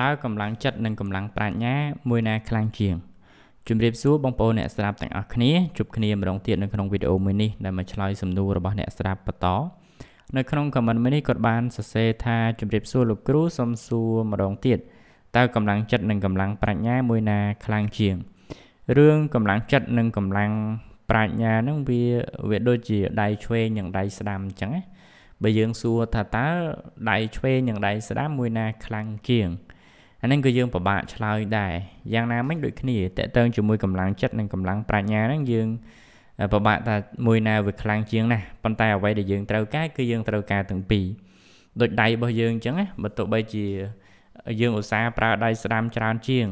តើកម្លាំងចិត្តនិងកម្លាំងប្រាជ្ញាមួយណាខ្លាំងជាងជម្រាបសួរបងប្អូនអ្នកស្ដាប់ទាំងអស់គ្នាជួបគ្នាម្ដងទៀតនៅក្នុងវីដេអូមួយនេះដែលមកឆ្លើយសំណួររបស់អ្នកស្ដាប់បន្តនៅក្នុងខមមិនមួយនេះគាត់បានសរសេរថាជម្រាបសួរលោកគ្រូសូមសួរម្ដងទៀតតើកម្លាំងចិត្តនិងកម្លាំងប្រាជ្ញាមួយណាខ្លាំងជាងរឿងកម្លាំងចិត្តនិងកម្លាំងប្រាជ្ញាហ្នឹងវាវាដូចជាដៃឆ្វេងនិងដៃស្ដាំអញ្ចឹងណាបើយើងសួរថាតើដៃឆ្វេងនិងដៃស្ដាំមួយណាខ្លាំងជាងអានឹងគឺយើងពិបាកឆ្លើយដែរយ៉ាងណាមិញដូចគ្នាតកតងជាមួយកម្លាំងចិត្តនិងកម្លាំងប្រាជ្ញាហ្នឹងយើងពិបាកតែមួយណាវាខ្លាំងជាងណាប៉ុន្តែអ្វីដែលយើងត្រូវការគឺយើងត្រូវការទាំងពីរដូចដៃរបស់យើងអញ្ចឹងណាបើទោះបីជាយើងឧស្សាហ៍ប្រើដៃស្ដាំច្រើនជាង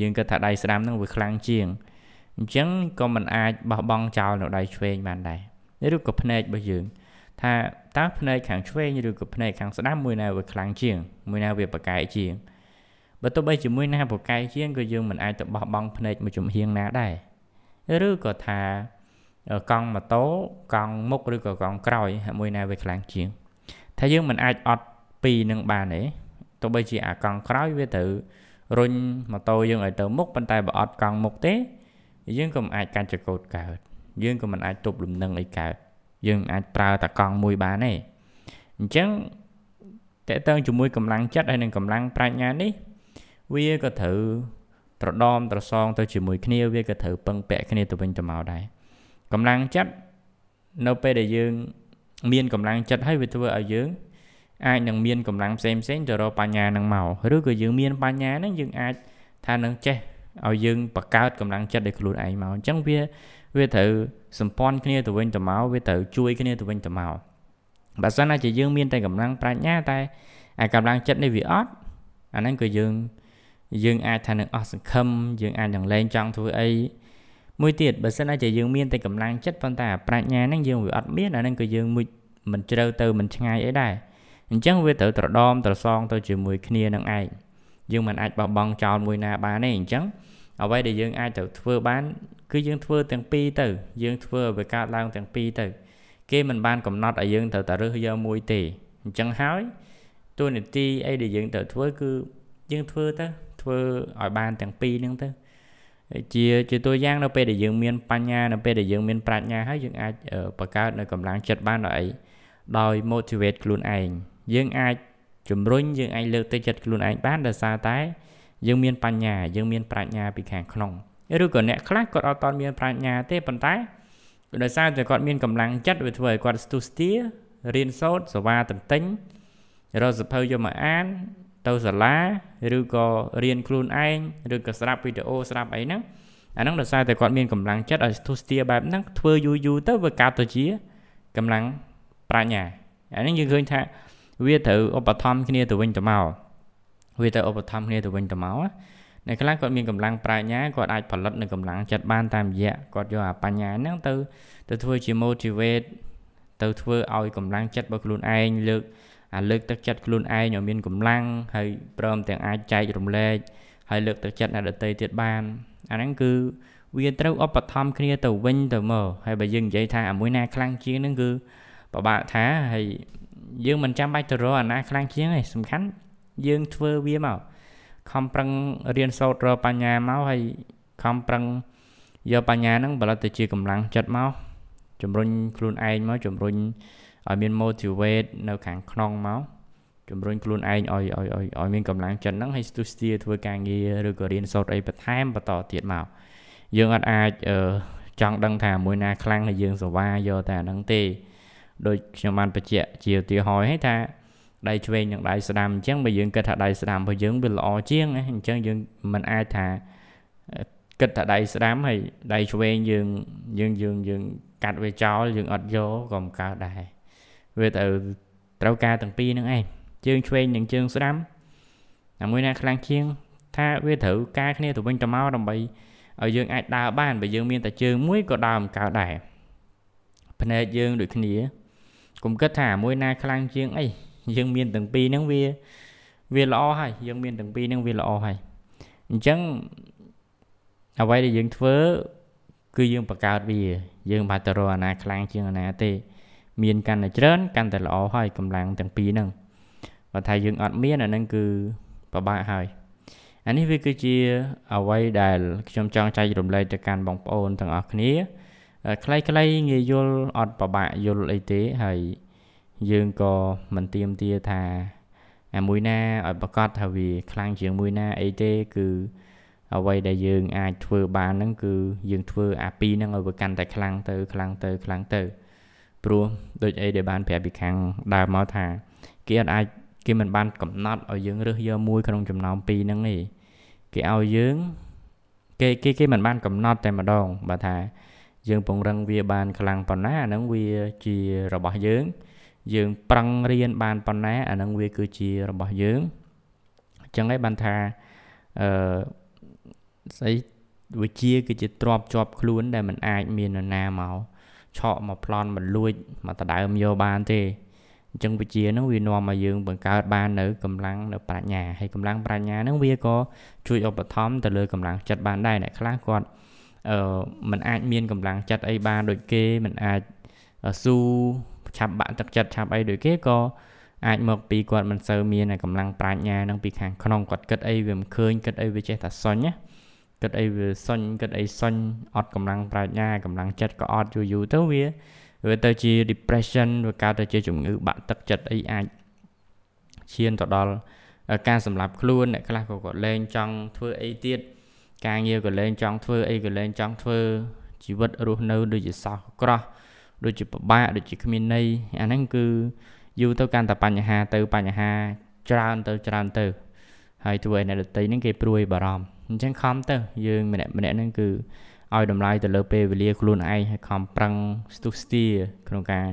យើងគិតថាដៃស្ដាំហ្នឹងវាខ្លាំងជាងអញ្ចឹងក៏មិនអាចបោះបង់ចោលនៅដៃឆ្វេងបានដែរឬក៏ភ្នែករបស់យើង ថាតើភ្នែកខាងឆ្វេងឬក៏ភ្នែកខាងស្ដាំមួយណាវាខ្លាំងជាងមួយណាវាប្រកែកជាងបើទោះបីជាមួយណាប្រកែកជាងក៏យើងមិនអាចទៅបោះបង់ភ្នែកមួយចំហៀងណាដែរឬក៏ថាកង់ម៉ូតូកង់មុខឬក៏កង់ក្រោយហើយមួយណាវាខ្លាំងជាងថាយើងមិនអាចអត់ពីរនឹងបានទេទោះបីជាអាកង់ក្រោយវាត្រូវរុញម៉ូតូយើងឲ្យទៅមុខប៉ុន្តែបើអត់កង់មុខទេ យើងក៏មិនអាចកាច់ចកោតកើត យើងក៏មិនអាចទប់លំនឹងអីកើតយើងអាចប្រើតែកង់មួយបានទេអញ្ចឹងតេតើងជាមួយកម្លាំងចិត្តហើយនិងកម្លាំងប្រាជ្ញានេះវាក៏ត្រូវត្រដមត្រសងទៅជាមួយគ្នាវាក៏ត្រូវពឹងពាក់គ្នាទៅវិញទៅមកដែរកម្លាំងចិត្តនៅពេលដែលយើង មានកម្លាំងចិត្តហើយវាធ្វើឲ្យយើងអាចនឹងមានកម្លាំងផ្សេងផ្សេងទៅរកបញ្ញានឹងមកឬក៏យើងមានបញ្ញានឹងយើងអាចថានឹងចេះឲ្យយើងបង្កើតកម្លាំងចិត្តឲ្យខ្លួនឯងមកអញ្ចឹងវាវាត្រូវសម្ព័ន្ធគ្នាទៅវិញទៅមកវាត្រូវជួយគ្នាទៅវិញទៅមកបើសិនណាជាយើង មានតែកម្លាំងប្រាជ្ញាតែអាកម្លាំងចិត្តនេះវាអត់អាហ្នឹងក៏យើងយើងអាចថានឹងអស់សង្ឃឹមយើងអាចនឹងលែងចង់ធ្វើអីមួយទៀតបើសិនតែយើងមានតែកម្លាំងចិត្តប៉ុន្តែប្រាជ្ញាហ្នឹងយើងវាអត់មានអាហ្នឹងក៏យើងមួយមិនជ្រៅទៅមិនឆ្ងាយអីដែរអញ្ចឹងវាត្រូវត្រដមត្រសងទៅជាមួយគ្នានឹងឯងយើងមិនអាចបោះបង់ចោលមួយណាបានទេអញ្ចឹងអ្វីដែលយើងអាចត្រូវធ្វើបានគឺយើងធ្វើទាំងពីរទៅ យើងធ្វើឲ្យវាកើតឡើងទាំងពីរទៅ គេមិនបានកំណត់ឲ្យយើងត្រូវតែរើសយកមួយទេអញ្ចឹងហើយតួនាទីអីដែលយើងត្រូវធ្វើគឺយើងធ្វើទៅធ្វើឲ្យបានទាំងពីរហ្នឹងទៅជាជាតួយ៉ាងនៅពេលដែលយើងមានបញ្ញានៅពេលដែលយើងមានប្រាជ្ញាហើយយើងអាចបង្កើតនៅកម្លាំងចិត្តបានដោយអីដោយ motivate ខ្លួនឯងយើងអាចជំរុញយើងអាចលើកទឹកចិត្តខ្លួនឯងបានដោយសារតែយើងមានបញ្ញាយើងមានប្រាជ្ញាពីខាងក្នុងឬក៏អ្នកខ្លះគាត់អត់តមានប្រាជ្ញាទេប៉ុន្តែដោយសារតែគាត់ មានកម្លាំងចិត្តវាធ្វើឲ្យគាត់ស្ទុះស្ទារៀនសូត្រសវ៉ាតន្ទិញរកសភៅយកមកអានទៅសាលាឬក៏រៀនខ្លួនឯងឬក៏ស្ដាប់វីដេអូស្ដាប់អីហ្នឹងអាហ្នឹងដោយសារតែគាត់មានកម្លាំងចិត្តឲ្យទុស្ទាបែបហ្នឹងធ្វើយូរយូរទៅវាកើតទៅជាកម្លាំងប្រាជ្ញាអាហ្នឹងយើងឃើញថាវាត្រូវឧបត្ថម្ភគ្នាទៅវិញទៅមកវាត្រូវឧបត្ថម្ភគ្នាទៅវិញទៅមកអ្នកខ្លះគាត់មានកម្លាំងប្រាជ្ញាគាត់អាចផលិតនៅកម្លាំងចិត្តបានតាមរយៈគាត់យកអាបញ្ញាហ្នឹងទៅទៅធ្វើជា motivate ទៅធ្វើឲ្យកម្លាំងចិត្តរបស់ខ្លួនឯងលើកអាលើកទឹកចិត្តខ្លួនឯងឲ្យមានកម្លាំងហើយព្រមទាំងអាចចែករំលែកហើយលើកទឹកចិត្តអ្នកដទៃទៀតបាន អាហ្នឹងគឺវាត្រូវឧបត្ថម្ភគ្នាទៅវិញទៅមកហើយបើយើងនិយាយថាអាមួយណាខ្លាំងជាងហ្នឹងគឺពិបាកថាហើយយើងមិនចាំបាច់ទៅរកអាណាខ្លាំងជាងទេសំខាន់យើងធ្វើវាមកខំប្រឹងរៀនសូត្ររកបញ្ញាមកហើយខំប្រឹងយកបញ្ញាហ្នឹងផលិតទៅជាកម្លាំងចិត្តមកជំរុញខ្លួនឯងមកជំរុញឲ្យមាន motivate នៅខាងក្នុងមកជំរុញខ្លួនឯងឲ្យឲ្យឲ្យឲ្យមានកម្លាំងចិត្តហ្នឹងហើយស្ទុះស្ទាធ្វើការងារឬក៏រៀនសូត្រអីបន្ថែមបន្តទៀតមកយើងអត់អាចចង់ដឹងថាមួយណាខ្លាំងហើយយើងសេវាយកតែអាហ្នឹងទេដូចខ្ញុំបានបញ្ជាក់ជាឧទាហរណ៍ហ្នឹងថាដៃឆ្វេងនិងដៃស្ដាំអញ្ចឹងបើយើងគិតថាដៃស្ដាំរបស់យើងវាល្អជាងអញ្ចឹងយើងមិនអាចថាគិតថាដៃស្ដាំហើយដៃឆ្វេងយើងយើងយើងយើងកាត់វាចោលយើងអត់យកក៏មិនកើតដែរវាទៅត្រូវការទាំងពីរហ្នឹងឯងជើងឆ្វេងនិងជើងស្ដាំតែមួយណាខ្លាំងជាងថាវាត្រូវការគ្នាទៅវិញទៅមកដើម្បីឲ្យយើងអាចដើរបាន បើយើងមានតែជើងមួយក៏ដើរមិនកើតដែរភ្នែកយើងដូចគ្នាកុំគិតថាមួយ ណាខ្លាំងជាងអីយើងមានទាំងពីរហ្នឹងវាវាល្អហើយយើងមានទាំងពីរហ្នឹងវាល្អហើយអញ្ចឹងអ្វីដែលយើងធ្វើ គឺយើងបង្កើតវា យើងមិនបាច់ទៅរកអាណាខ្លាំងជាងអាណាទេមានកាន់តែច្រើនកាន់តែល្អហើយកម្លាំងទាំងពីរហ្នឹងបើថាយើងអត់មានអាហ្នឹងគឺពិបាកហើយអានេះវាគឺជាអ្វីដែល ខ្ញុំចង់ចែករំលែកទៅកាន់បងប្អូនទាំងអស់គ្នាខ្លីៗងាយយល់អត់ពិបាកយល់អីទេហើយយើងក៏មិនទៀមទាថាអាមួយណាឲ្យប្រកាសថាវា ខ្លាំងជាងមួយណាអីទេគឺអ្វីដែលយើងអាចធ្វើបានហ្នឹងគឺយើងធ្វើអាពីរហ្នឹងឲ្យវាកាន់តែខ្លាំងទៅខ្លាំងទៅខ្លាំងទៅព្រោះដូចអីដែលបានប្រាប់ពីខាងដើមមកថា គេអត់អាចគេមិនបានកំណត់ឲ្យយើងរើសយកមួយក្នុងចំណោមពីរហ្នឹងទេគេឲ្យយើង គេគេគេមិនបានកំណត់តែម្ដងបើថាយើង ពង្រឹងវាបានខ្លាំងប៉ុណ្ណាអាហ្នឹងវាជារបស់យើង យើង ប្រឹងរៀនបានប៉ុណ្ណាអាហ្នឹងវាគឺជារបស់យើងអញ្ចឹងឯងបានថាអឺស្អីវិជាគឺជាទ្របជាប់ខ្លួនដែលมันអាចមាននរណាមកឆក់មកប្លន់មកលួចមកដដើមយកបានទេអញ្ចឹងវិជានឹងវានាំឲ្យយើងបង្កើតបាននៅកម្លាំងនៅប្រាជ្ញាហើយកម្លាំងប្រាជ្ញានឹងវាក៏ជួយឧបត្ថម្ភទៅលើកម្លាំងចិត្តបានដែរអ្នកខ្លះគាត់អឺมันអាចមានកម្លាំងចិត្តអីបានដូចគេมันអាចស៊ូឆាប់បាក់ទឹកចិត្តឆាប់អីដូចគេក៏អាចមកពីគាត់មិនសូវមានកម្លាំងប្រាជ្ញានឹងពីខាងក្នុងគាត់គិតអីវាមិនឃើញគិតអីវាចេះតែសុញណាគិតអីវាសុញគិតអីសុញអត់កម្លាំងប្រាជ្ញាកម្លាំងចិត្តក៏អត់យូរយូរទៅវាវាទៅជា depression វាកើតទៅជាជំងឺបាក់ទឹកចិត្តអីអាចឈានទៅដល់ការសម្លាប់ខ្លួនអ្នកខ្លះក៏គាត់លែងចង់ធ្វើអីទៀតការងារក៏លែងចង់ធ្វើអីក៏លែងចង់ធ្វើជីវិតរស់នៅ ដូចជាសោះក្រោះដូចជាពិបាកដូចជាគ្មានន័យអាហ្នឹងគឺយូរទៅកាន់តែបញ្ហាទៅបញ្ហា ច្រើនទៅច្រើនទៅហើយធ្វើឲ្យអ្នកដតីហ្នឹងគេព្រួយបារម្ភអញ្ចឹងខំទៅ យើងម្នាក់ម្នាក់ហ្នឹងគឺឲ្យតម្លៃទៅលើពេលវេលាខ្លួនឯងហើយខំប្រឹងស្ទុះស្ទាក្នុងការ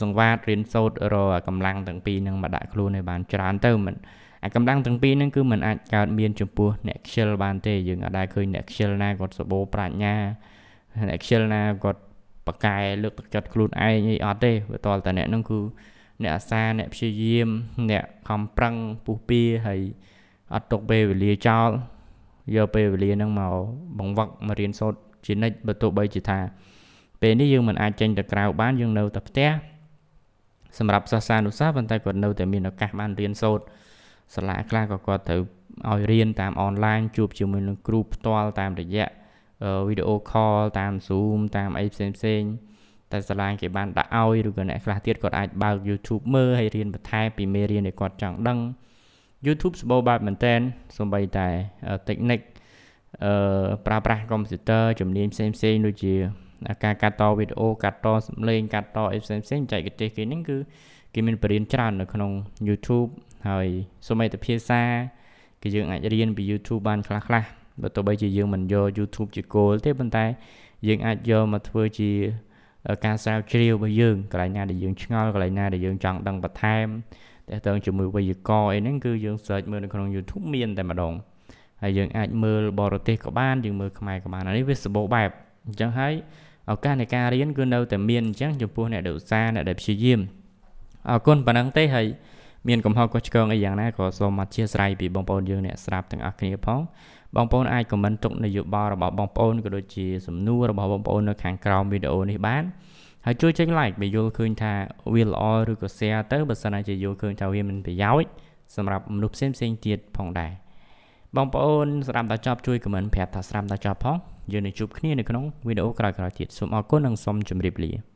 សង្វាតរៀនសូត្ររកកម្លាំងទាំងពីរនឹងមកដាក់ខ្លួនឲ្យបានច្រើនទៅមិនអាកម្លាំងទាំងពីរហ្នឹងគឺมันអាចកើតមានចំពោះអ្នកខ្ជិលបានទេយើងអាចដែរឃើញអ្នកខ្ជិលណាគាត់សបោប្រាជ្ញាអ្នកខ្ជិលណាគាត់ប្រកែលើកទឹកចិត្តខ្លួនឯងអីអត់ទេបើតលតែអ្នកហ្នឹងគឺអ្នកអាសាអ្នកព្យាយាមអ្នកខំប្រឹងពុះពៀហើយអត់ຕົកពេលវេលាចោលយកពេលវេលាហ្នឹងមកបង្វឹកមករៀនសូត្រជានិច្ចបើទោះបីជាថា ពេលនេះយើងមិនអាចចេញទៅក្រៅបានយើងនៅតែផ្ទះសម្រាប់សិស្សានុសិស្សប៉ុន្តែគាត់នៅតែមានឱកាសបានរៀនសូត្រសាលាខ្លះក៏គាត់ត្រូវឲ្យរៀនតាមអនឡាញជួបជាមួយនឹងគ្រូផ្ទាល់តាមរយៈវីដេអូខលតាម Zoom តាមអីផ្សេងផ្សេងៗតែសាលាគេបានដាក់ឲ្យឬក៏អ្នកខ្លះទៀតគាត់អាចបើក YouTube មើលហើយរៀនបន្ថែមពីមេរៀនដែលគាត់ចង់ដឹង YouTube សម្បូរបែបមែនតើសម្បីតែ technique អឺប្រើប្រាស់កុំព្យូទ័រជំនាញផ្សេងផ្សេងដូចជា ការកាត់តវីដេអូកាត់តសំឡេងកាត់តអីផ្សេងផ្សេងចែកទេសគេហ្នឹងគឺគេមានបរិញ្ញាច្រើននៅក្នុង YouTube ហើយសូម្បីតែភាសាគឺយើងអាចរៀនពី YouTube បាន ខ្លះខ្លះបើទោះបីជាយើងមិនយក YouTube ជាគោលទេប៉ុន្តែយើងអាចយកមកធ្វើជាការស្រាវជ្រាវរបស់យើងកន្លែងណាដែលយើងឆ្ងល់កន្លែងណាដែលយើងចង់ដឹងបន្ថែមតើតើជាមួយវេយ្យាករណ៍អីហ្នឹងគឺយើង search មើលនៅក្នុង YouTube មានតែម្ដងហើយយើងអាចមើលបរទេសក៏បានយើងមើលខ្មែរក៏បានអានេះវាសម្បូរបែបអញ្ចឹងហើយឱកាសនៃការរៀនគឺនៅតែមានអញ្ចឹងចំពោះអ្នកដែលឧស្សាហ៍អ្នកដែលព្យាយាមអរគុណប៉ុណ្ណឹងទេហើយមានកំហុសកុសឆ្គងអីយ៉ាងណាក៏សូមអធិស្ឋានពីបងប្អូនយើងអ្នកស្ដាប់ទាំងអស់គ្នាផងបងប្អូនអាចខមមិនទុកនយោបាយរបស់បងប្អូនក៏ដូចជាសំណួររបស់បងប្អូននៅខាងក្រោមវីដេអូនេះបានហើយជួយចុច like បើយល់ឃើញថាវាល្អឬក៏ share ទៅបើសិនជាយល់ឃើញថាវាមិនប្រយោជន៍សម្រាប់មនុស្សផ្សេងផ្សេងទៀតផងដែរបងប្អូនស្ដាប់ដល់ចប់ជួយខមមិនប្រាប់ថាស្ដាប់ដល់ចប់ផងយើងនឹងជួបគ្នានៅក្នុងវីដេអូក្រោយៗទៀតសូមអរគុណនិងសូមជម្រាបលា